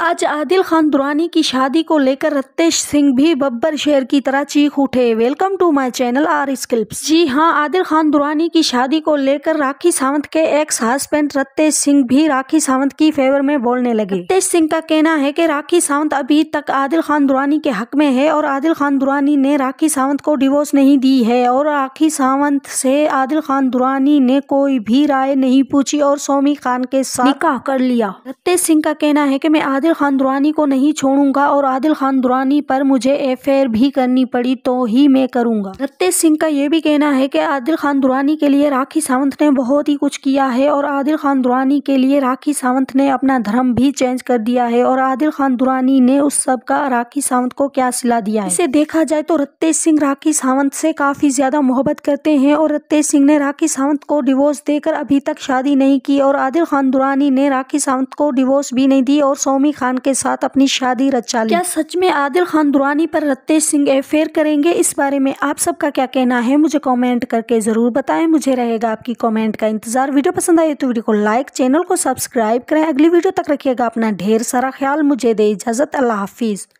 आज आदिल खान दुरानी की शादी को लेकर रतेश सिंह भी बब्बर शेर की तरह चीख उठे welcome to my channel R script जी हां आदिल खान दुरानी की शादी को लेकर राखी सावंत के एक्स हस्बैंड रतेश सिंह भी राखी सावंत की फेवर में बोलने लगे रतेश सिंह का कहना है कि राखी सावंत अभी तक आदिल खान दुरानी के हक में है और आदिल खान दुरानी ने राखी सावंत को डिवोर्स नहीं दी है और राखी सावंत से आदिल खान दुरानी ने कोई भी राय नहीं पूछी और सोमी खान के साथ कर लिया रतेश सिंह का कहना है की मैं आदिल आदिल खान दुरानी को नहीं छोड़ूंगा और आदिल खान दुरानी पर मुझे एफेयर भी करनी पड़ी तो ही मैं करूंगा रत्तेश सिंह का ये भी कहना है कि आदिल खान दुरानी के लिए राखी सावंत ने बहुत ही कुछ किया है और आदिल खान दुरानी के लिए राखी सावंत ने अपना धर्म भी चेंज कर दिया है और आदिल खान दुरानी ने उस सब का राखी सावंत को क्या सिला दिया है इसे देखा जाए तो रत्तेज सिंह राखी सावंत से काफी ज्यादा मोहब्बत करते हैं और रत्तेज सिंह ने राखी सावंत को डिवोर्स देकर अभी तक शादी नहीं की और आदिल खान दुरानी ने राखी सावंत को डिवोर्स भी नहीं दी और सोमी दुरानी खान के साथ अपनी शादी रचा ली क्या सच में आदिल खान दुरानी पर रत्ते सिंह अफेयर करेंगे इस बारे में आप सबका क्या कहना है मुझे कॉमेंट करके ज़रूर बताएं मुझे रहेगा आपकी कॉमेंट का इंतजार वीडियो पसंद आए तो वीडियो को लाइक चैनल को सब्सक्राइब करें अगली वीडियो तक रखिएगा अपना ढेर सारा ख्याल मुझे दे इजाज़त अल्लाह हाफिज़